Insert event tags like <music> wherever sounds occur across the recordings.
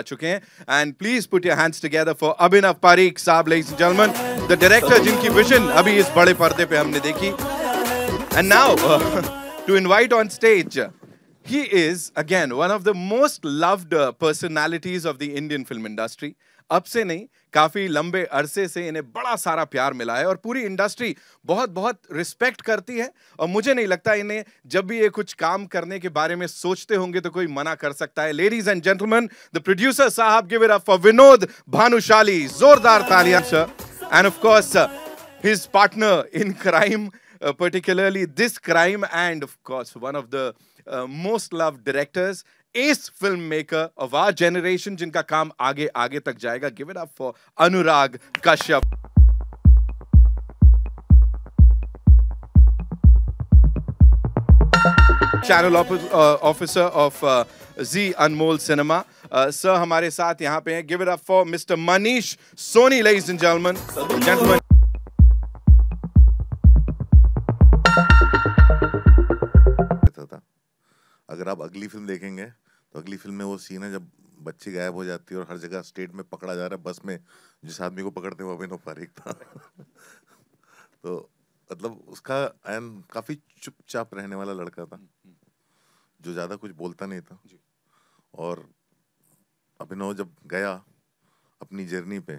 आ चुके हैं and please put your hands together for Abhinav Pareek साहब लेडीज जेंटलमैन द डायरेक्टर जिनकी विजन अभी इस बड़े पर्दे पे हमने देखी and now to invite on stage He is, again, one of the most loved uh, personalities of the Indian film industry. अब से नहीं काफ़ी लंबे अरसे से इन्हें बड़ा सारा प्यार मिला है और पूरी इंडस्ट्री बहुत बहुत रिस्पेक्ट करती है और मुझे नहीं लगता इन्हें जब भी ये कुछ काम करने के बारे में सोचते होंगे तो कोई मना कर सकता है ladies and gentleman the producer साहब give it up for Vinod Bhanushali जोरदार तालियां sir and of course his partner in crime particularly this crime and of course one of the most love directors इस film maker of our generation जिनका काम आगे आगे तक जाएगा give it up for Anurag Kashyap channel officer of Zee Anmol cinema sir हमारे साथ यहाँ पे हैं give it up for mister Manish Soni ladies and gentleman अगर आप अगली फिल्म देखेंगे तो अगली फिल्म में वो सीन है जब बच्ची गायब हो जाती है और हर जगह स्टेट में पकड़ा जा रहा है बस में जिस आदमी को पकड़ते हैं वो अभिनव फारिक था <laughs> तो मतलब उसका एन काफ़ी चुपचाप रहने वाला लड़का था जो ज़्यादा कुछ बोलता नहीं था और अभिनव जब गया अपनी जर्नी पे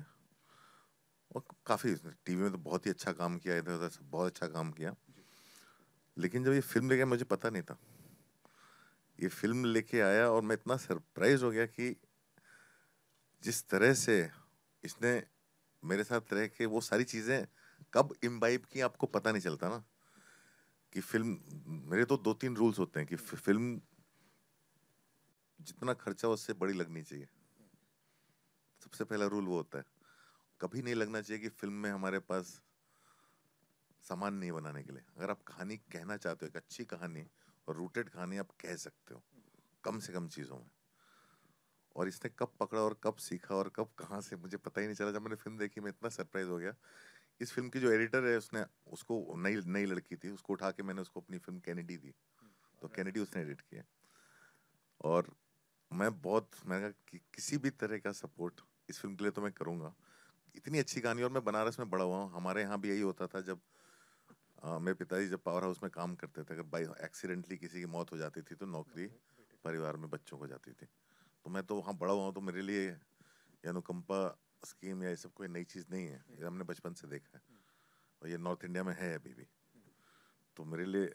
और काफ़ी टीवी में तो बहुत ही अच्छा काम किया इधर उधर बहुत अच्छा काम किया लेकिन जब ये फिल्म लेके मुझे पता नहीं था ये फिल्म लेके आया और मैं इतना सरप्राइज हो गया कि जिस तरह से इसने मेरे साथ रह के वो सारी चीज़ें कब इम्बाइब की आपको पता नहीं चलता ना कि फिल्म मेरे तो दो तीन रूल्स होते हैं कि फिल्म जितना खर्चा उससे बड़ी लगनी चाहिए सबसे पहला रूल वो होता है कभी नहीं लगना चाहिए कि फिल्म में हमारे पास सामान नहीं बनाने के लिए अगर आप कहानी कहना चाहते हो एक अच्छी कहानी और रूटेड कहानी आप कह सकते हो कम से कम चीज़ों में और इसने कब पकड़ा और कब सीखा और कब कहाँ से मुझे पता ही नहीं चला जब मैंने फिल्म देखी मैं इतना सरप्राइज हो गया इस फिल्म की जो एडिटर है उसने उसको नई नई लड़की थी उसको उठा के मैंने उसको अपनी फिल्म कैनेडी दी तो कैनेडी उसने एडिट किया और मैं बहुत मैंने कहा कि किसी भी तरह का सपोर्ट इस फिल्म के लिए तो मैं करूँगा इतनी अच्छी कहानी और मैं बनारस में बड़ा हुआ हूँ हमारे यहाँ भी यही होता था जब मेरे पिताजी जब पावर हाउस में काम करते थे अगर बाई एक्सीडेंटली किसी की मौत हो जाती थी तो नौकरी परिवार में बच्चों को जाती थी तो मैं तो वहाँ बड़ा हुआ तो मेरे लिए अनुकम्पा स्कीम या ये सब कोई नई चीज़ नहीं है हम्म। ये हमने बचपन से देखा है हम्म। और ये नॉर्थ इंडिया में है अभी भी हम्म। तो मेरे लिए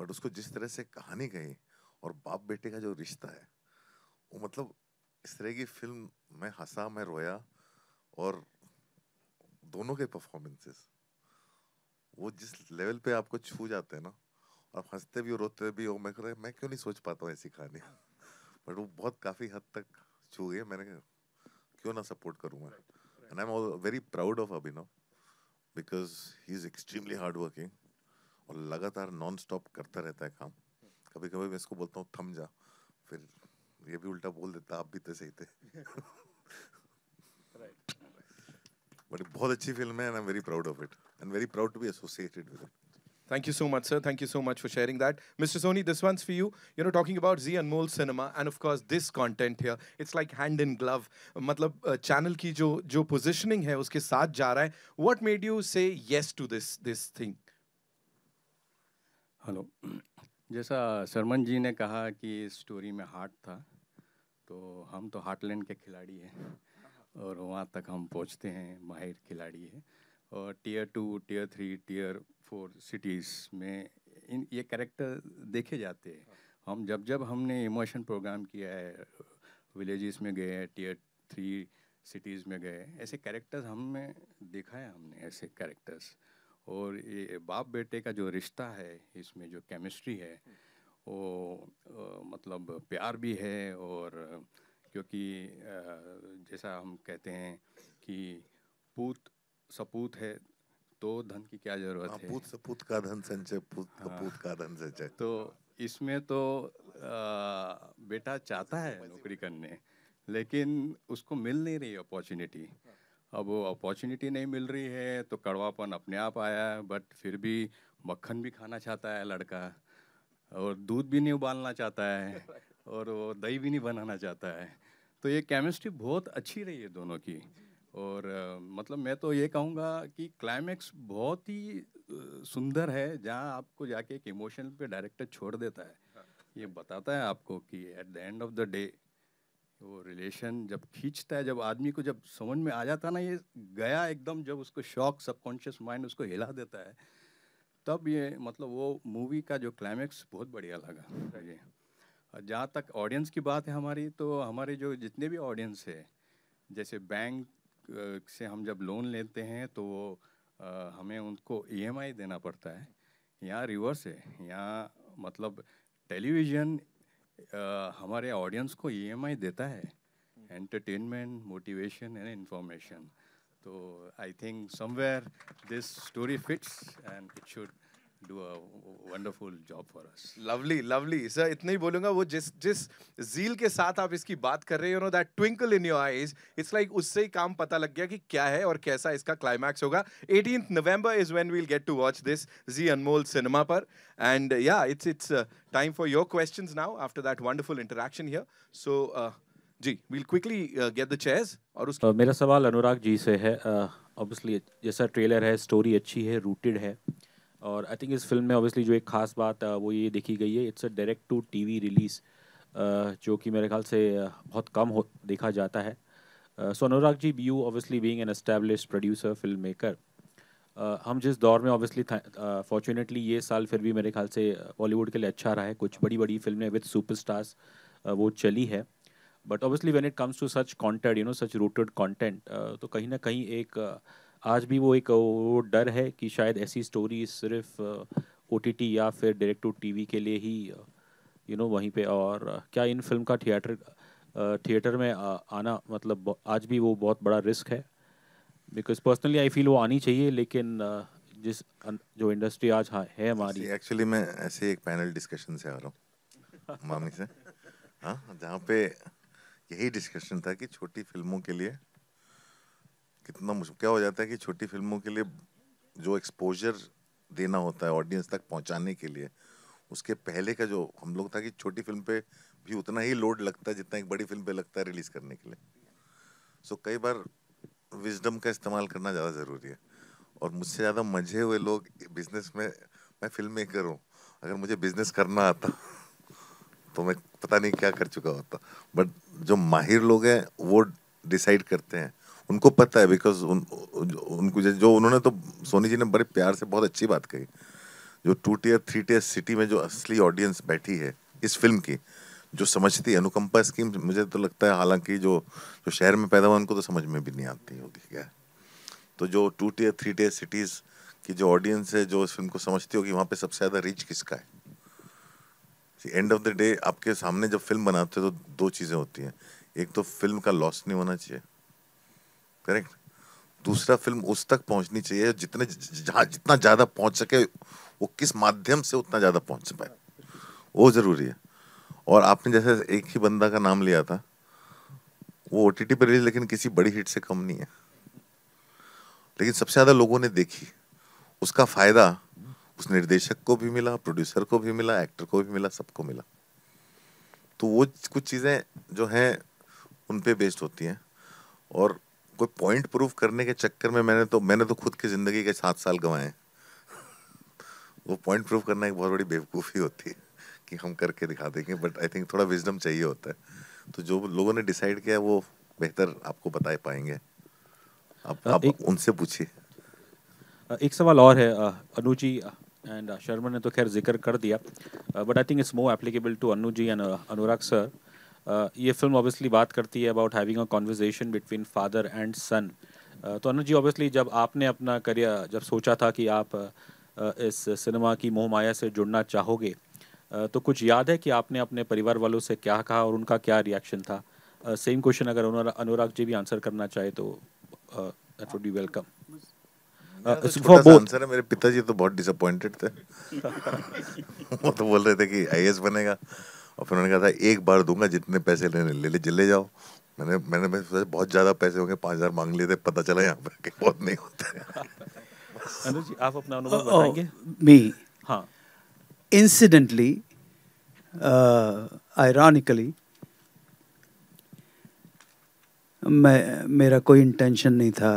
बट उसको जिस तरह से कहानी कही और बाप बेटे का जो रिश्ता है वो मतलब इस तरह की फिल्म मैं हंसा मैं रोया और दोनों के परफॉर्मेंसेस वो जिस लेवल पे आपको छू जाते हैं ना आप हंसते भी हो रोते भी हो मैं कह मैं क्यों नहीं सोच पाता हूँ ऐसी कहानी बट <laughs> वो बहुत काफ़ी हद तक छू गई मैंने क्यों ना सपोर्ट करूँ मैं and I am all very proud of Abhinav because he is extremely hard working और लगातार नॉन स्टॉप करता रहता है काम कभी कभी मैं इसको बोलता हूँ थम जा फिर ये भी उल्टा बोल देता आप भी तो सही थे बट <laughs> <laughs> बहुत अच्छी फिल्म है and I am very proud of it and very proud to be associated with it. Thank you so much, sir. Thank you so much for sharing that. Mr. Sony, this one's for you. You know, talking about Z and Mool Cinema and of course this content here, it's like hand in glove. मतलब channel की जो जो jo है उसके साथ जा रहा है. What made you say yes to this this thing? Hello. जैसा Sarman ji ने कहा कि story में heart था तो हम तो हार्टलैंड के खिलाड़ी हैं और वहाँ तक हम पहुँचते हैं माहिर खिलाड़ी है tier two tier three tier four cities में इन ये कैरेक्टर देखे जाते हैं हम जब जब हमने इमोशन प्रोग्राम किया है विलेजेस में गए टीयर थ्री सिटीज़ में गए ऐसे कैरेक्टर्स हमने देखा है हमने ऐसे कैरेक्टर्स और ये बाप बेटे का जो रिश्ता है इसमें जो केमिस्ट्री है वो मतलब प्यार भी है और क्योंकि जैसा हम कहते हैं कि पूत सपूत है तो धन की क्या जरूरत हाँ, है पूत सपूत का धन संचय पूत कपूत हाँ। का धन संचय तो इसमें तो आ, बेटा चाहता है नौकरी करने लेकिन उसको मिल नहीं रही अपॉर्चुनिटी अब वो अपॉर्चुनिटी नहीं मिल रही है तो कड़वापन अपने आप आया है बट फिर भी मक्खन भी खाना चाहता है लड़का और दूध भी नहीं उबालना चाहता है और वो दही भी नहीं बनाना चाहता है तो ये केमिस्ट्री बहुत अच्छी रही है दोनों की और मतलब मैं तो ये कहूँगा कि क्लाइमैक्स बहुत ही सुंदर है जहाँ आपको जाके एक इमोशन पे डायरेक्टर छोड़ देता है हाँ। ये बताता है आपको कि at the end of the day वो रिलेशन जब खींचता है जब आदमी को जब समझ में आ जाता ना ये गया एकदम जब उसको शॉक सबकॉन्शियस माइंड उसको हिला देता है तब ये मतलब वो मूवी का जो क्लाइमैक्स बहुत बढ़िया लगा मुझे और जहाँ तक ऑडियंस की बात है हमारी तो हमारे जो जितने भी ऑडियंस है जैसे बैंक से हम जब लोन लेते हैं तो हमें उनको ईएमआई e देना पड़ता है यहाँ रिवर्स है यहाँ मतलब टेलीविज़न हमारे ऑडियंस को ईएमआई e देता है एंटरटेनमेंट मोटिवेशन एंड इंफॉर्मेशन तो I think somewhere this story fits and it should do a wonderful job for us. Lovely, lovely. Sir, इतना ही बोलूँगा वो जिस जिस जील के साथ आप इसकी बात कर रहे हो know that twinkle in your eyes it's like उससे ही काम पता लग गया कि क्या है और कैसा इसका क्लाइमैक्स होगा 18th November is when we will get to watch this Zee Anmol cinema पर and yeah it's it's time for your questions now after that wonderful interaction here so जी we'll quickly get the chairs और उसके uh, मेरा सवाल अनुराग जी से है obviously uh, जैसा trailer है स्टोरी अच्छी है रूटेड है और आई थिंक इस फिल्म में ऑब्वियसली जो एक खास बात वो ये देखी गई है it's a direct to TV release जो कि मेरे ख्याल से बहुत कम हो देखा जाता है so Anurag ji be you obviously being an establish producer film maker हम जिस दौर में ऑब्वियसली फॉर्चुनेटली ये साल फिर भी मेरे ख्याल से बॉलीवुड के लिए अच्छा रहा है कुछ बड़ी बड़ी फिल्में विद सुपरस्टार्स वो चली है but obviously when it comes to such content you know such rooted content तो कहीं ना कहीं एक uh, आज भी वो एक वो डर है कि शायद ऐसी स्टोरी सिर्फ ओ या फिर डायरेक्ट टू टी के लिए ही यू नो वहीं पे और क्या इन फिल्म का थिएटर थिएटर में आना मतलब आज भी वो बहुत बड़ा रिस्क है बिकॉज पर्सनली आई फील वो आनी चाहिए लेकिन जिस जो इंडस्ट्री आज हाँ है हमारी एक्चुअली मैं ऐसे एक पैनल डिस्कशन से आ रहा हूँ मामी से हाँ जहाँ पे यही डिस्कशन था कि छोटी फिल्मों के लिए कितना मुश्किल क्या हो जाता है कि छोटी फिल्मों के लिए जो एक्सपोजर देना होता है ऑडियंस तक पहुंचाने के लिए उसके पहले का जो हम लोग था कि छोटी फिल्म पे भी उतना ही लोड लगता है जितना एक बड़ी फिल्म पे लगता है रिलीज़ करने के लिए सो so, कई बार विजडम का इस्तेमाल करना ज़्यादा ज़रूरी है और मुझसे ज़्यादा मजे हुए लोग बिजनेस में मैं फिल्म मेकर हूँ अगर मुझे बिजनेस करना आता तो मैं पता नहीं क्या कर चुका होता बट जो माहिर लोग हैं वो डिसाइड करते हैं उनको पता है बिकॉज उन, उनको जो उन्होंने तो सोनी जी ने बड़े प्यार से बहुत अच्छी बात कही जो two tier three tier city में जो असली ऑडियंस बैठी है इस फिल्म की जो समझती है अनुकंपा स्कीम मुझे तो लगता है हालांकि जो जो शहर में पैदा हुआ उनको तो समझ में भी नहीं आती होगी क्या तो जो two tier three tier cities की जो ऑडियंस है जो इस फिल्म को समझती होगी वहाँ पे सबसे ज़्यादा रीच किसका है एंड ऑफ द डे आपके सामने जब फिल्म बनाते हो तो दो चीज़ें होती हैं एक तो फिल्म का लॉस नहीं होना चाहिए करेक्ट दूसरा फिल्म उस तक पहुंचनी चाहिए जितने जहाँ जितना ज़्यादा पहुंच सके वो किस माध्यम से उतना ज़्यादा पहुंच पाए वो ज़रूरी है और आपने जैसे एक ही बंदा का नाम लिया था वो ओ टी पर रिलीज लेकिन किसी बड़ी हिट से कम नहीं है लेकिन सबसे ज़्यादा लोगों ने देखी उसका फ़ायदा उस निर्देशक को भी मिला प्रोड्यूसर को भी मिला एक्टर को भी मिला सबको मिला तो वो कुछ चीज़ें जो हैं उन पे बेस्ड होती हैं और कोई पॉइंट प्रूफ करने के चक्कर में मैंने तो मैंने तो खुद की ज़िंदगी के सात साल गंवाए वो पॉइंट प्रूफ करना एक बहुत बड़ी बेवकूफ़ी होती है कि हम करके दिखा देंगे बट आई थिंक थोड़ा विजडम चाहिए होता है तो जो लोगों ने डिसाइड किया वो बेहतर आपको बता पाएंगे आप, आ, हाँ, आप एक, उनसे पूछिए हाँ, एक सवाल और है अनु जी एंड शर्मा ने तो खैर जिक्र कर दिया but I think it's more applicable to Anu ji and Anurag sir uh, ये फिल्म ऑब्वियसली बात करती है about having a conversation between father and son तो अनुज जी ऑब्वियसली जब आपने अपना करियर जब सोचा था कि आप इस सिनेमा की मोहमाया से जुड़ना चाहोगे तो कुछ याद है कि आपने अपने परिवार वालों से क्या कहा और उनका क्या रिएक्शन था सेम क्वेश्चन अगर अनुराग जी भी आंसर करना चाहे तो that would be welcome answer है मेरे पिताजी तो बहुत डिसअपॉइंटेड थे <laughs> वो तो बोल रहे थे कि आईएएस बनेगा और फिर उन्होंने कहा था एक बार दूंगा जितने पैसे लेने ले ले चले जाओ मैंने मैंने मैं सोचा बहुत ज़्यादा पैसे होंगे पाँच हज़ार मांग लिए थे पता चला यहाँ पर कि बहुत नहीं होते <laughs> जी आप अपना अनुभव बताएंगे मी हाँ इंसिडेंटली आयरानिकली uh, मैं मेरा कोई इंटेंशन नहीं था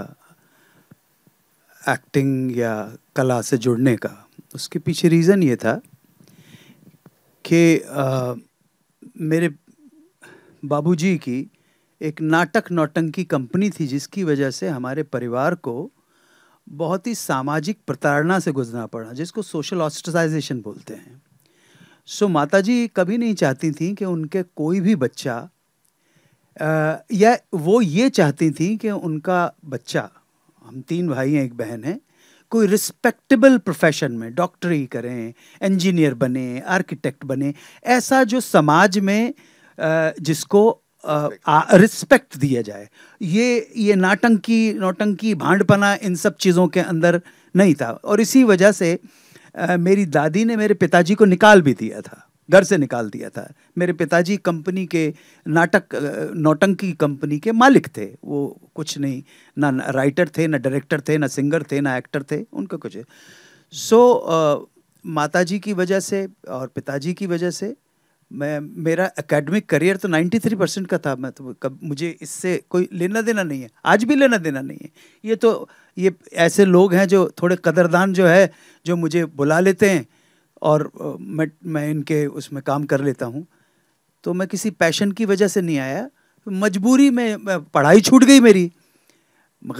एक्टिंग या कला से जुड़ने का उसके पीछे रीज़न ये था कि uh, मेरे बाबूजी की एक नाटक नौटंकी कंपनी थी जिसकी वजह से हमारे परिवार को बहुत ही सामाजिक प्रताड़ना से गुजरना पड़ा जिसको सोशल ऑस्ट्रसाइजेशन बोलते हैं सो माताजी कभी नहीं चाहती थी कि उनके कोई भी बच्चा या वो ये चाहती थी कि उनका बच्चा हम तीन भाई हैं एक बहन है कोई रिस्पेक्टेबल प्रोफेशन में डॉक्टरी करें इंजीनियर बने आर्किटेक्ट बने ऐसा जो समाज में जिसको रिस्पेक्ट दिया जाए ये ये नाटंकी नौटंकी भांडपना इन सब चीज़ों के अंदर नहीं था और इसी वजह से मेरी दादी ने मेरे पिताजी को निकाल भी दिया था घर से निकाल दिया था मेरे पिताजी कंपनी के नाटक नौटंकी कंपनी के मालिक थे वो कुछ नहीं ना राइटर थे ना डायरेक्टर थे ना सिंगर थे ना एक्टर थे उनका कुछ सो so, माताजी की वजह से और पिताजी की वजह से मैं मेरा एकेडमिक करियर तो 93 परसेंट का था मैं तो कब मुझे इससे कोई लेना देना नहीं है आज भी लेना देना नहीं है ये तो ये ऐसे लोग हैं जो थोड़े कदरदान जो है जो मुझे बुला लेते हैं और मैं मैं इनके उसमें काम कर लेता हूँ तो मैं किसी पैशन की वजह से नहीं आया मजबूरी में पढ़ाई छूट गई मेरी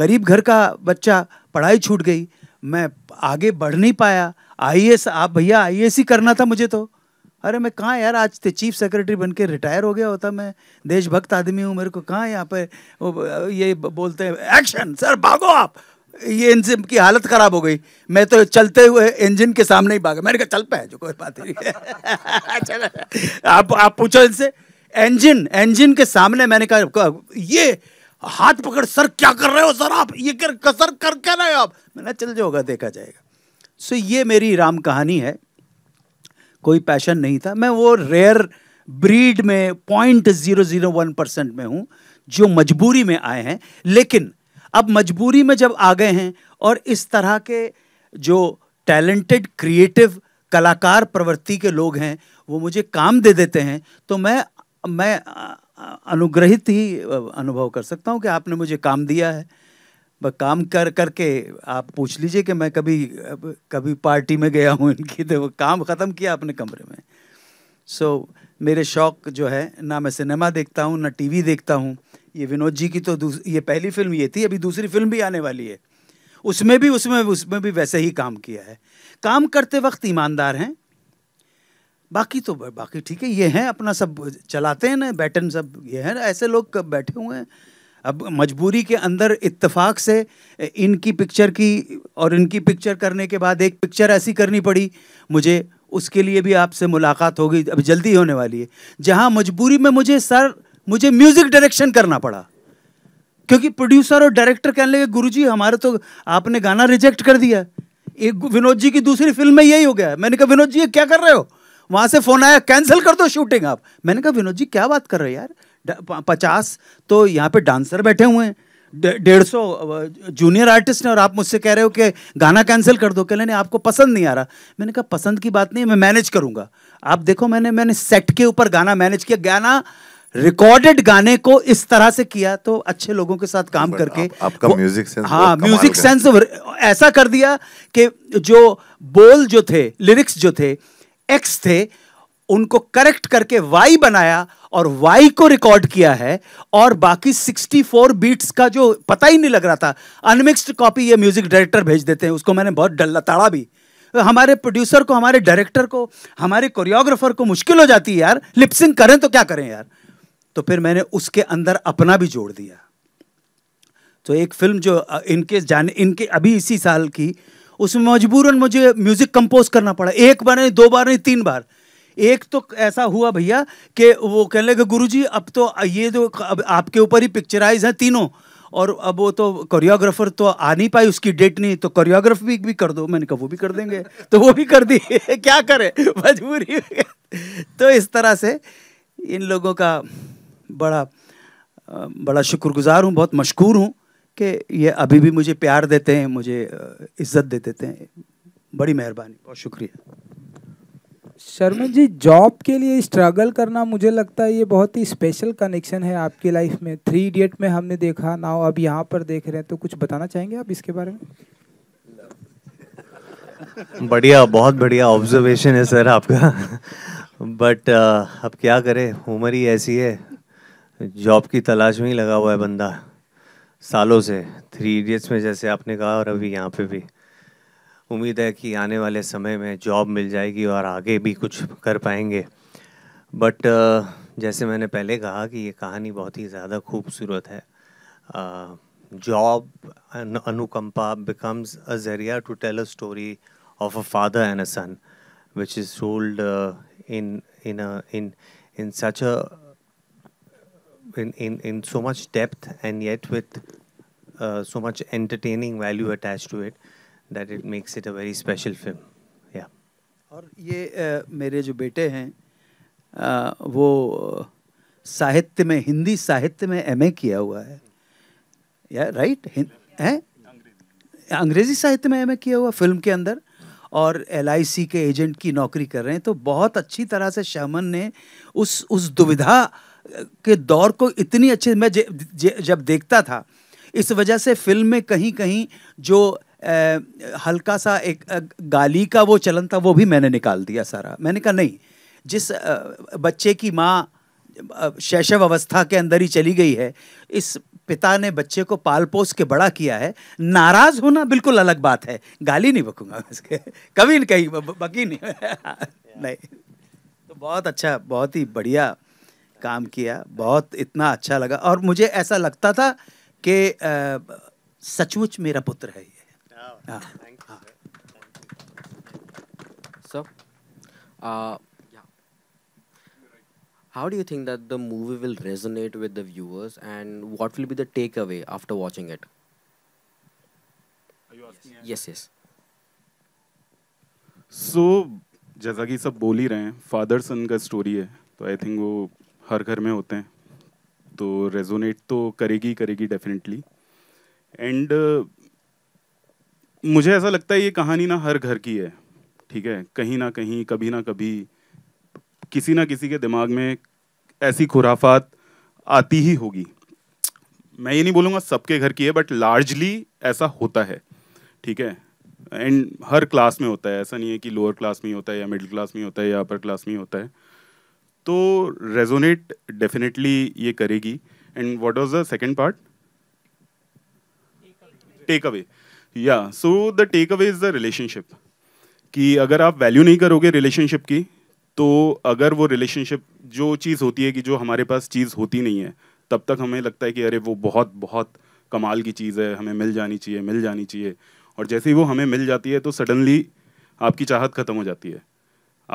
गरीब घर का बच्चा पढ़ाई छूट गई मैं आगे बढ़ नहीं पाया आई आप भैया आई ही करना था मुझे तो अरे मैं कहाँ यार आज तो चीफ सेक्रेटरी बन के रिटायर हो गया होता मैं देशभक्त आदमी हूँ मेरे को कहाँ यहाँ पे ये बोलते हैं एक्शन सर भागो आप ये इंजन की हालत ख़राब हो गई मैं तो चलते हुए इंजन के सामने ही भागा मैंने कहा चल पाया जो कोई बात नहीं <laughs> अच्छा, आप आप पूछो इनसे इंजन इंजन के सामने मैंने कहा ये हाथ पकड़ सर क्या कर रहे हो सर आप ये कर कसर कर क्या रहे हो आप मैंने चल जाओगा देखा जाएगा सो ये मेरी राम कहानी है कोई पैशन नहीं था मैं वो रेयर ब्रीड में point zero zero one percent में हूँ जो मजबूरी में आए हैं लेकिन अब मजबूरी में जब आ गए हैं और इस तरह के जो टैलेंटेड क्रिएटिव कलाकार प्रवृत्ति के लोग हैं वो मुझे काम दे देते हैं तो मैं मैं अनुग्रहित ही अनुभव कर सकता हूँ कि आपने मुझे काम दिया है काम कर करके आप पूछ लीजिए कि मैं कभी कभी पार्टी में गया हूँ इनकी तो काम ख़त्म किया अपने कमरे में सो so, मेरे शौक जो है ना मैं सिनेमा देखता हूँ ना टीवी देखता हूँ ये विनोद जी की तो ये पहली फिल्म ये थी अभी दूसरी फिल्म भी आने वाली है उसमें भी उसमें उसमें भी वैसे ही काम किया है काम करते वक्त ईमानदार हैं बाकी तो बाकी ठीक है ये हैं अपना सब चलाते हैं ना बैटन सब ये हैं ऐसे लोग बैठे हुए हैं अब मजबूरी के अंदर इत्तेफाक से इनकी पिक्चर की और इनकी पिक्चर करने के बाद एक पिक्चर ऐसी करनी पड़ी मुझे उसके लिए भी आपसे मुलाकात होगी अब जल्दी होने वाली है जहाँ मजबूरी में मुझे सर मुझे म्यूजिक डायरेक्शन करना पड़ा क्योंकि प्रोड्यूसर और डायरेक्टर कहने लगे गुरुजी हमारे तो आपने गाना रिजेक्ट कर दिया एक विनोद जी की दूसरी फिल्म में यही हो गया मैंने कहा विनोद जी ये क्या कर रहे हो वहां से फ़ोन आया कैंसिल कर दो शूटिंग आप मैंने कहा विनोद जी क्या बात कर रहे हो यार पचास तो यहाँ पे डांसर बैठे हुए हैं डेढ़ सौ जूनियर आर्टिस्ट हैं और आप मुझसे कह रहे हो कि गाना कैंसिल कर दो कह नहीं आपको पसंद नहीं आ रहा मैंने कहा पसंद की बात नहीं मैं मैनेज करूंगा आप देखो मैंने मैंने सेट के ऊपर गाना मैनेज किया गाना रिकॉर्डेड गाने को इस तरह से किया तो अच्छे लोगों के साथ काम करके आप, आपका म्यूजिक सेंस हाँ म्यूजिक सेंस ऐसा कर दिया कि जो बोल जो थे लिरिक्स जो थे एक्स थे उनको करेक्ट करके वाई बनाया और वाई को रिकॉर्ड किया है और बाकी 64 बीट्स का जो पता ही नहीं लग रहा था अनमिक्स्ड कॉपी ये म्यूजिक डायरेक्टर भेज देते हैं उसको मैंने बहुत डल ताड़ा भी हमारे प्रोड्यूसर को हमारे डायरेक्टर को हमारे कोरियोग्राफर को मुश्किल हो जाती है यार लिपसिंग करें तो क्या करें यार तो फिर मैंने उसके अंदर अपना भी जोड़ दिया तो एक फिल्म जो इनके जाने इनके अभी इसी साल की उसमें मजबूरन मुझे म्यूज़िक कंपोज करना पड़ा एक बार नहीं दो बार नहीं तीन बार एक तो ऐसा हुआ भैया कि वो कहने लगे गुरु जी अब तो ये जो अब आपके ऊपर ही पिक्चराइज हैं तीनों और अब वो तो कोरियोग्राफर तो आ नहीं पाई उसकी डेट नहीं तो कोरियोग्राफी भी, भी कर दो मैंने कहा वो भी कर देंगे <laughs> तो वो भी कर दी <laughs> क्या करे <laughs> मजबूरी तो इस तरह से इन लोगों का बड़ा बड़ा शुक्रगुजार हूँ बहुत मशहूर हूँ कि ये अभी भी मुझे प्यार देते हैं मुझे इज्जत दे देते हैं बड़ी मेहरबानी बहुत शुक्रिया शर्मा जी जॉब के लिए स्ट्रगल करना मुझे लगता है ये बहुत ही स्पेशल कनेक्शन है आपकी लाइफ में थ्री इडियट में हमने देखा ना अब यहाँ पर देख रहे हैं तो कुछ बताना चाहेंगे आप इसके बारे में बढ़िया बहुत बढ़िया ऑब्जर्वेशन है सर आपका बट <laughs> uh, अब क्या करें उम्र ही ऐसी है जॉब की तलाश में ही लगा हुआ है बंदा सालों से थ्री इडियट्स में जैसे आपने कहा और अभी यहाँ पे भी उम्मीद है कि आने वाले समय में जॉब मिल जाएगी और आगे भी कुछ कर पाएंगे बट जैसे मैंने पहले कहा कि ये कहानी बहुत ही ज़्यादा खूबसूरत है जॉब अनुकंपा बिकम्स अ जरिया to tell a story of a father and a son which is told in in in in such a in, in, in so much depth and yet with uh, so much entertaining value attached to it that it makes it a very special film. Yeah. और ये uh, मेरे जो बेटे हैं वो साहित्य में हिंदी साहित्य में एमए किया हुआ है या राइट हैं अंग्रेजी साहित्य में एमए किया हुआ फिल्म के अंदर और एल के एजेंट की नौकरी कर रहे हैं तो बहुत अच्छी तरह से शमन ने उस उस दुविधा के दौर को इतनी अच्छे मैं जे, जे, जब देखता था इस वजह से फिल्म में कहीं कहीं जो ए, हल्का सा एक गाली का वो चलन था वो भी मैंने निकाल दिया सारा मैंने कहा नहीं जिस बच्चे की माँ शैशव अवस्था के अंदर ही चली गई है इस पिता ने बच्चे को पाल पोस के बड़ा किया है नाराज होना बिल्कुल अलग बात है गाली नहीं बकूंगा उसके कभी नहीं कहीं बकी नहीं <laughs> नहीं तो बहुत अच्छा बहुत ही बढ़िया काम किया बहुत इतना अच्छा लगा और मुझे ऐसा लगता था कि सचमुच मेरा पुत्र है ये how do you think that the movie will resonate with the viewers and what will be the takeaway after watching it yes yes so जैसा कि सब बोल ही रहे हैं फादर सन का स्टोरी है तो आई थिंक वो हर घर में होते हैं तो रेजोनेट तो करेगी करेगी डेफिनेटली एंड uh, मुझे ऐसा लगता है ये कहानी ना हर घर की है ठीक है कहीं ना कहीं कभी ना कभी किसी ना किसी के दिमाग में ऐसी खुराफात आती ही होगी मैं ये नहीं बोलूँगा सबके घर की है बट लार्जली ऐसा होता है ठीक है एंड हर क्लास में होता है ऐसा नहीं है कि लोअर क्लास में होता है या मिडिल क्लास में होता है या अपर क्लास में होता है तो रेजोनेट डेफिनेटली ये करेगी and what was the second part takeaway yeah so the takeaway is the relationship कि अगर आप वैल्यू नहीं करोगे रिलेशनशिप की तो अगर वो रिलेशनशिप जो चीज़ होती है कि जो हमारे पास चीज़ होती नहीं है तब तक हमें लगता है कि अरे वो बहुत बहुत कमाल की चीज़ है हमें मिल जानी चाहिए मिल जानी चाहिए और जैसे ही वो हमें मिल जाती है तो सडनली आपकी चाहत ख़त्म हो जाती है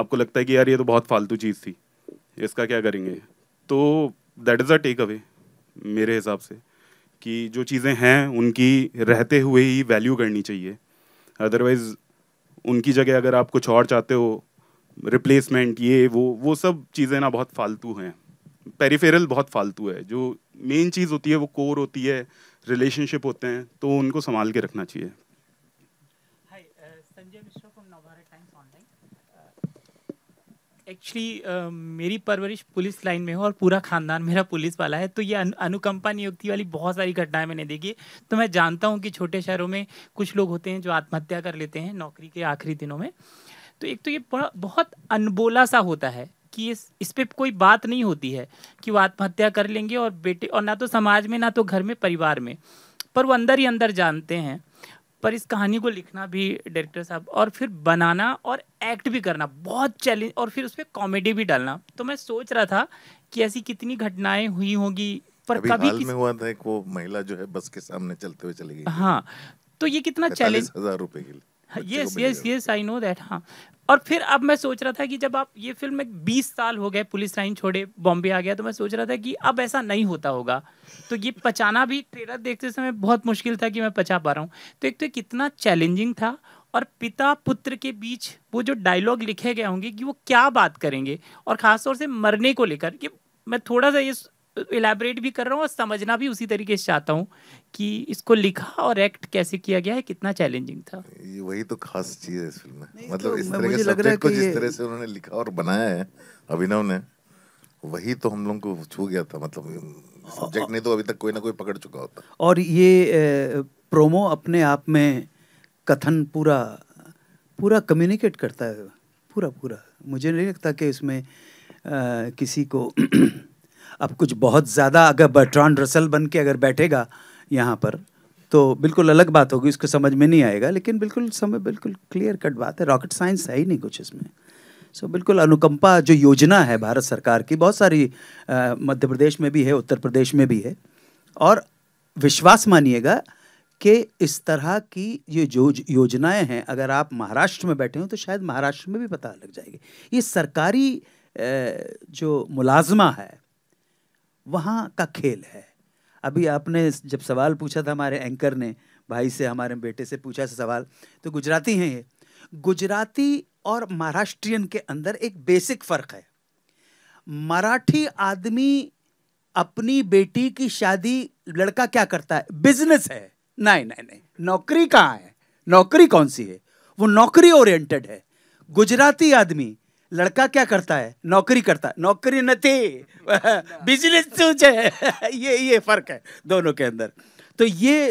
आपको लगता है कि यार ये तो बहुत फालतू चीज़ थी इसका क्या करेंगे तो that is a takeaway मेरे हिसाब से कि जो चीज़ें हैं उनकी रहते हुए ही वैल्यू करनी चाहिए अदरवाइज़ उनकी जगह अगर आप कुछ और चाहते हो रिप्लेसमेंट ये वो वो सब चीज़ें ना बहुत फालतू हैं पेरीफेरल बहुत फालतू है जो मेन चीज़ होती है वो कोर होती है रिलेशनशिप होते हैं तो उनको संभाल के रखना चाहिए एक्चुअली uh, मेरी परवरिश पुलिस लाइन में हो और पूरा खानदान मेरा पुलिस वाला है तो ये अनु, अनुकंपा नियुक्ति वाली बहुत सारी घटनाएं मैंने देखी तो मैं जानता हूँ कि छोटे शहरों में कुछ लोग होते हैं जो आत्महत्या कर लेते हैं नौकरी के आखिरी दिनों में तो एक तो ये बहुत अनबोला सा होता है कि इस इस पर कोई बात नहीं होती है कि वो आत्महत्या कर लेंगे और बेटे और ना तो समाज में ना तो घर में परिवार में पर वो अंदर ही अंदर जानते हैं पर इस कहानी को लिखना भी डायरेक्टर साहब और फिर बनाना और एक्ट भी करना बहुत चैलेंज और फिर उस पर कॉमेडी भी डालना तो मैं सोच रहा था कि ऐसी कितनी घटनाएं हुई होंगी पर कभी हाल में हुआ था एक वो महिला जो है बस के सामने चलते हुए चली गई हाँ तो ये कितना चैलेंज हजार रुपए के लिए yes yes yes I know that हाँ और फिर अब मैं सोच रहा था कि जब आप ये फिल्म में बीस साल हो गए पुलिस लाइन छोड़े बॉम्बे आ गया तो मैं सोच रहा था कि अब ऐसा नहीं होता होगा तो ये पचाना भी ट्रेलर देखते समय बहुत मुश्किल था कि मैं पचा पा रहा हूँ तो एक तो कितना चैलेंजिंग था और पिता पुत्र के बीच वो जो डायलॉग लिखे गए होंगे कि वो क्या बात करेंगे और ख़ासतौर से मरने को लेकर कि मैं थोड़ा सा ये इलेबरेट भी कर रहा हूँ और समझना भी उसी तरीके से चाहता हूँ कि इसको लिखा और एक्ट कैसे किया गया है कितना चैलेंजिंग था ये वही तो खास चीज है इस फिल्म में तो मतलब तो इस तरह के सब्जेक्ट को जिस तरह से उन्होंने लिखा और बनाया है अभिनव ने वही तो हम लोग को छू गया था मतलब सब्जेक्ट नहीं तो अभी तक कोई ना कोई पकड़ चुका होता और ये प्रोमो अपने आप में कथन पूरा पूरा कम्युनिकेट करता है पूरा पूरा मुझे नहीं लगता कि इसमें किसी को <clears throat> अब कुछ बहुत ज़्यादा अगर बर्ट्रॉन रसल बन के अगर बैठेगा यहाँ पर तो बिल्कुल अलग बात होगी उसको समझ में नहीं आएगा लेकिन बिल्कुल समय बिल्कुल क्लियर कट बात है रॉकेट साइंस है ही नहीं कुछ इसमें सो so, बिल्कुल अनुकंपा जो योजना है भारत सरकार की बहुत सारी मध्य प्रदेश में भी है उत्तर प्रदेश में भी है और विश्वास मानिएगा कि इस तरह की ये जो योजनाएं हैं अगर आप महाराष्ट्र में बैठे हो तो शायद महाराष्ट्र में भी पता लग जाएगी ये सरकारी जो मुलाजमा है वहाँ का खेल है अभी आपने जब सवाल पूछा था हमारे एंकर ने भाई से हमारे बेटे से पूछा सवाल तो गुजराती हैं ये गुजराती और महाराष्ट्रियन के अंदर एक बेसिक फ़र्क है मराठी आदमी अपनी बेटी की शादी लड़का क्या करता है बिजनेस है नहीं नहीं नहीं नौकरी कहाँ है नौकरी कौन सी है वो नौकरी ओरिएंटेड है गुजराती आदमी लड़का क्या करता है नौकरी करता है नौकरी न थी <laughs> बिजनेस चूज <laughs> ये ये फर्क है दोनों के अंदर तो ये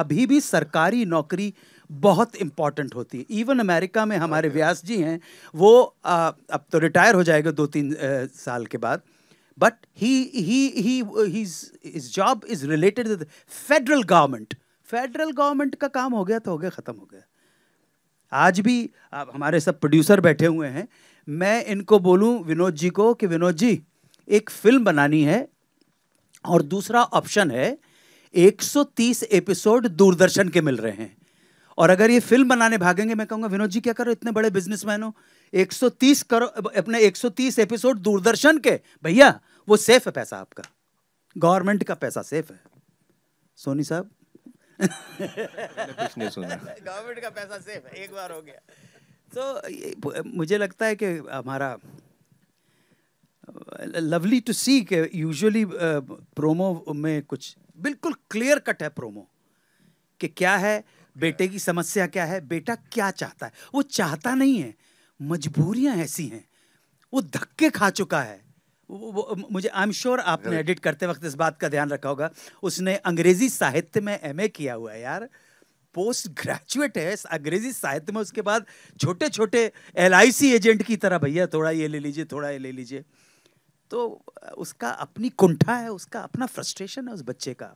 अभी भी सरकारी नौकरी बहुत इम्पॉर्टेंट होती है इवन अमेरिका में हमारे व्यास जी हैं वो आ, अब तो रिटायर हो जाएगा दो तीन आ, साल के बाद but he he he job is related federal government federal government का काम हो गया तो हो गया ख़त्म हो गया आज भी आप हमारे सब प्रोड्यूसर बैठे हुए हैं मैं इनको बोलूं विनोद जी को कि विनोद जी एक फिल्म बनानी है और दूसरा ऑप्शन है 130 एपिसोड दूरदर्शन के मिल रहे हैं और अगर ये फिल्म बनाने भागेंगे मैं कहूँगा विनोद जी क्या करो इतने बड़े बिजनेसमैन हो 130 करो अपने 130 एपिसोड दूरदर्शन के भैया वो सेफ है पैसा आपका गवर्नमेंट का पैसा सेफ है सोनी साहब <laughs> कुछ नहीं सुना गवर्नमेंट का पैसा सेफ है एक बार हो गया तो मुझे लगता है कि हमारा लवली टू सी के यूजुअली प्रोमो में कुछ बिल्कुल क्लियर कट है प्रोमो कि क्या है बेटे की समस्या क्या है बेटा क्या चाहता है वो चाहता नहीं है मजबूरियां ऐसी हैं वो धक्के खा चुका है मुझे आई एम श्योर आपने एडिट करते वक्त इस बात का ध्यान रखा होगा उसने अंग्रेजी साहित्य में एम किया हुआ है यार पोस्ट ग्रेजुएट है अंग्रेजी साहित्य में उसके बाद छोटे छोटे एल एजेंट की तरह भैया थोड़ा ये ले लीजिए थोड़ा ये ले लीजिए तो उसका अपनी कुंठा है उसका अपना फ्रस्ट्रेशन है उस बच्चे का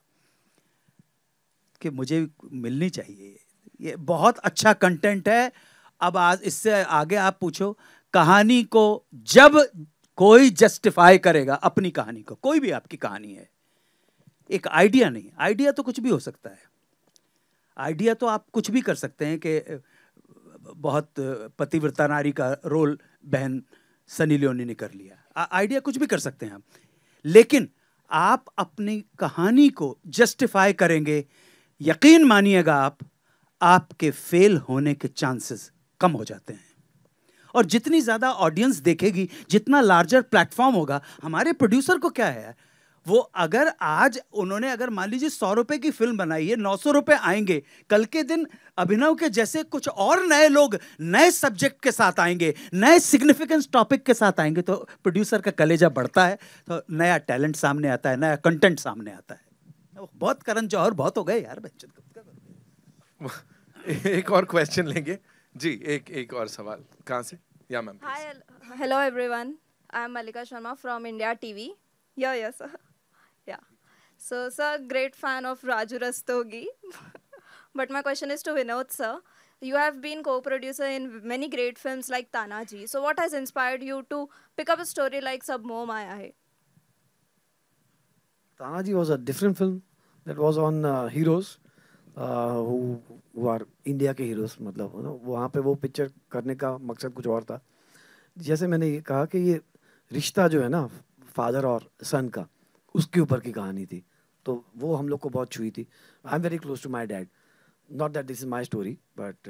कि मुझे मिलनी चाहिए ये बहुत अच्छा कंटेंट है अब आज इससे आगे आप पूछो कहानी को जब कोई जस्टिफाई करेगा अपनी कहानी को कोई भी आपकी कहानी है एक आइडिया नहीं आइडिया तो कुछ भी हो सकता है आइडिया तो आप कुछ भी कर सकते हैं कि बहुत पतिव्रता नारी का रोल बहन सनी लियोनी ने कर लिया आइडिया कुछ भी कर सकते हैं आप लेकिन आप अपनी कहानी को जस्टिफाई करेंगे यकीन मानिएगा आप आपके फेल होने के चांसेस कम हो जाते हैं और जितनी ज़्यादा ऑडियंस देखेगी जितना लार्जर प्लेटफॉर्म होगा हमारे प्रोड्यूसर को क्या है वो अगर आज उन्होंने अगर मान लीजिए सौ रुपये की फिल्म बनाई है नौ सौ रुपये आएंगे कल के दिन अभिनव के जैसे कुछ और नए लोग नए सब्जेक्ट के साथ आएंगे नए सिग्निफिकेंस टॉपिक के साथ आएंगे तो प्रोड्यूसर का कलेजा बढ़ता है तो नया टैलेंट सामने आता है नया कंटेंट सामने आता है बहुत करण जौहर बहुत हो गए यार बच्चन <laughs> एक और क्वेश्चन लेंगे जी एक एक और सवाल कहाँ से या ma'am hi hello everyone I am Mallika Sharma from India TV yeah yeah sir yeah so sir great fan of Raju Rastogi but my question is to Vinod sir you have been co-producer in many great films like Tanaji. So what has inspired you to pick up a story like Sab Moh Maya Hai? Tanaji was a different film that was on uh, heroes. Who are India के heroes मतलब ना वहाँ पे वो picture करने का मकसद कुछ और था जैसे मैंने ये कहा कि ये रिश्ता जो है ना फादर और सन का उसके ऊपर की कहानी थी तो वो हम लोग को बहुत छुई थी I am very close to my dad not that this is my story but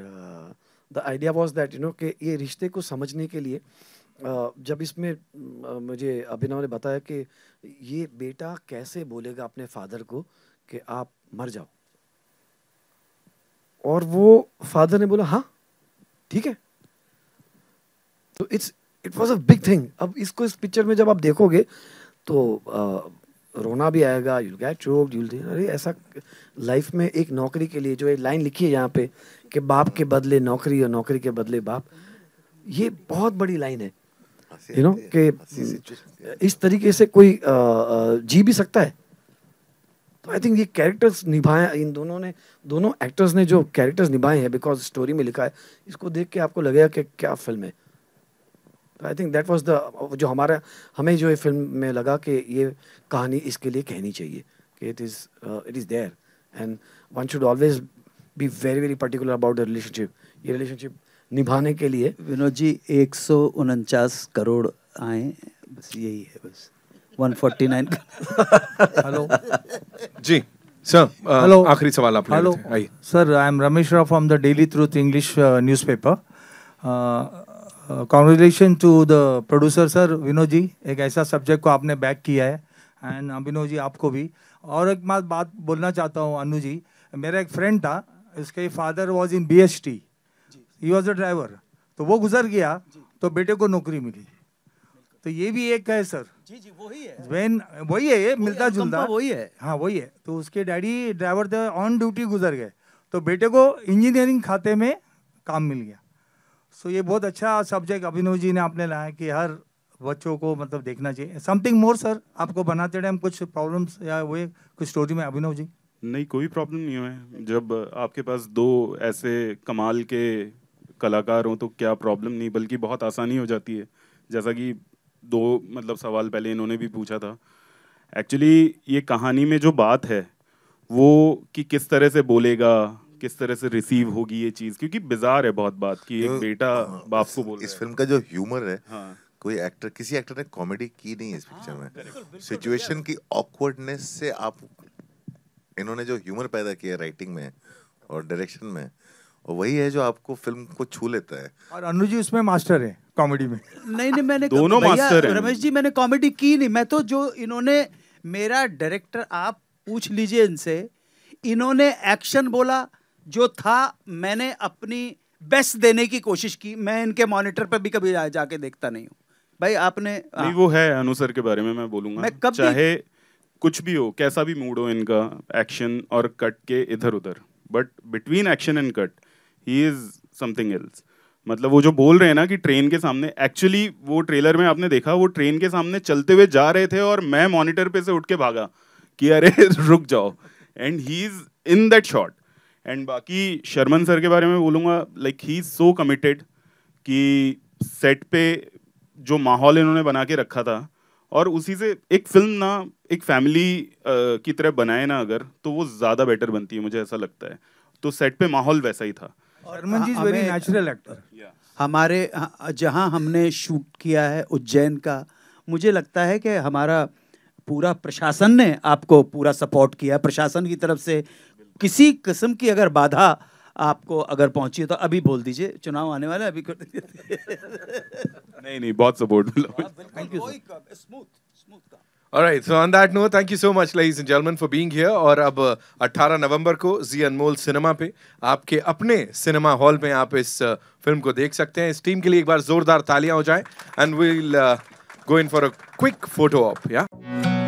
the idea was that you know कि ये रिश्ते को समझने के लिए uh, जब इसमें uh, मुझे अभिनव ने बताया कि ये बेटा कैसे बोलेगा अपने फादर को कि आप मर जाओ और वो फादर ने बोला हाँ ठीक है तो it's it was a big thing अब इसको इस पिक्चर में जब आप देखोगे तो आ, रोना भी आएगा यूल गैट चोक यूल अरे ऐसा लाइफ में एक नौकरी के लिए जो एक लाइन लिखी है यहाँ पे कि बाप के बदले नौकरी और नौकरी के बदले बाप ये बहुत बड़ी लाइन है यू नो कि इस तरीके से कोई आ, आ, जी भी सकता है तो आई थिंक ये कैरेक्टर्स निभाया इन दोनों ने दोनों एक्टर्स ने जो कैरेक्टर्स निभाए हैं बिकॉज स्टोरी में लिखा है इसको देख के आपको लगेगा कि क्या फिल्म है I think that was the जो हमारा हमें जो ये फिल्म में लगा कि ये कहानी इसके लिए कहनी चाहिए कि it is it is there and one should always be very very particular about the relationship ये रिलेशनशिप निभाने के लिए विनोद जी एक करोड़ आए बस यही है बस hello ji sir hello uh, आखिरी सवाल आप hello sir I am Ramesh Rao from the Daily Truth English newspaper congratulation to the producer sir Vinod ji एक ऐसा सब्जेक्ट को आपने बैक किया है एंड विनोद जी आपको भी और एक बात बात बोलना चाहता हूँ अनु जी मेरा एक फ्रेंड था उसके father was in B S T he was a driver तो वो गुजर गया तो बेटे को नौकरी मिली तो ये भी एक है सर जी जी वही है वही है ये मिलता जुलता वही है हाँ वही है तो उसके डैडी ड्राइवर थे ऑन ड्यूटी गुजर गए तो बेटे को इंजीनियरिंग खाते में काम मिल गया सो ये बहुत अच्छा सब्जेक्ट अभिनव जी ने आपने लाया कि हर बच्चों को मतलब देखना चाहिए समथिंग मोर सर आपको बनाते टाइम कुछ प्रॉब्लम्स या हुए कुछ स्टोरी में अभिनव जी नहीं कोई प्रॉब्लम नहीं है जब आपके पास दो ऐसे कमाल के कलाकार हों तो क्या प्रॉब्लम नहीं बल्कि बहुत आसानी हो जाती है जैसा कि दो मतलब सवाल पहले इन्होंने भी पूछा था एक्चुअली ये कहानी में जो बात है वो कि किस तरह से बोलेगा किस तरह से रिसीव होगी ये चीज क्योंकि बिजार है बहुत बात कि एक बेटा हाँ, बाप को बोल इस फिल्म का जो ह्यूमर है हाँ। कोई एक्टर किसी एक्टर ने कॉमेडी की नहीं इस पिक्चर में सिचुएशन हाँ, की ऑकवर्डनेस से आप इन्होंने जो ह्यूमर पैदा किया राइटिंग में और डायरेक्शन में और वही है जो आपको फिल्म को छू लेता है और अनुजी उसमें मास्टर है कॉमेडी में नहीं नहीं मैंने दोनों मास्टर हैं रमेश जी मैंने कॉमेडी की नहीं मैं तो जो इन्होंने मेरा डायरेक्टर आप पूछ लीजिए इनसे इन्होंने एक्शन बोला जो था मैंने अपनी बेस्ट देने की कोशिश की मैं इनके मॉनिटर पर भी कभी जाके देखता नहीं हूँ भाई आपने नहीं हाँ। वो है अनुसर के बारे में मैं बोलूंगा मैं कब चाहे कुछ भी हो कैसा भी मूड हो इनका एक्शन और कट के इधर उधर but between action and cut he is something else मतलब वो जो बोल रहे हैं ना कि ट्रेन के सामने एक्चुअली वो ट्रेलर में आपने देखा वो ट्रेन के सामने चलते हुए जा रहे थे और मैं मॉनिटर पे से उठ के भागा कि अरे <laughs> रुक जाओ and he is in that shot and बाकी शर्मन सर के बारे में बोलूँगा like he is so committed कि सेट पे जो माहौल इन्होंने बना के रखा था और उसी से एक फिल्म ना एक फैमिली की तरह बनाए ना अगर तो वो ज़्यादा बेटर बनती है मुझे ऐसा लगता है तो सेट पे माहौल वैसा ही था Sharman ji very natural actor हमारे हाँ, जहां हमने शूट किया है उज्जैन का मुझे लगता है कि हमारा पूरा प्रशासन ने आपको पूरा सपोर्ट किया प्रशासन की तरफ से किसी किस्म की अगर बाधा आपको अगर पहुंची है तो अभी बोल दीजिए चुनाव आने वाला अभी कर <laughs> नहीं नहीं बहुत सपोर्ट मिला थैंक यू स्मूथ स्मूथ का right so on that no thank you so much much, ladies and gentlemen, for being और अब 18 uh, नवंबर को जी अनमोल सिनेमा पे आपके अपने सिनेमा हॉल में आप इस फिल्म uh, को देख सकते हैं इस टीम के लिए एक बार जोरदार तालियां हो जाए and we'll go in for a quick photo of या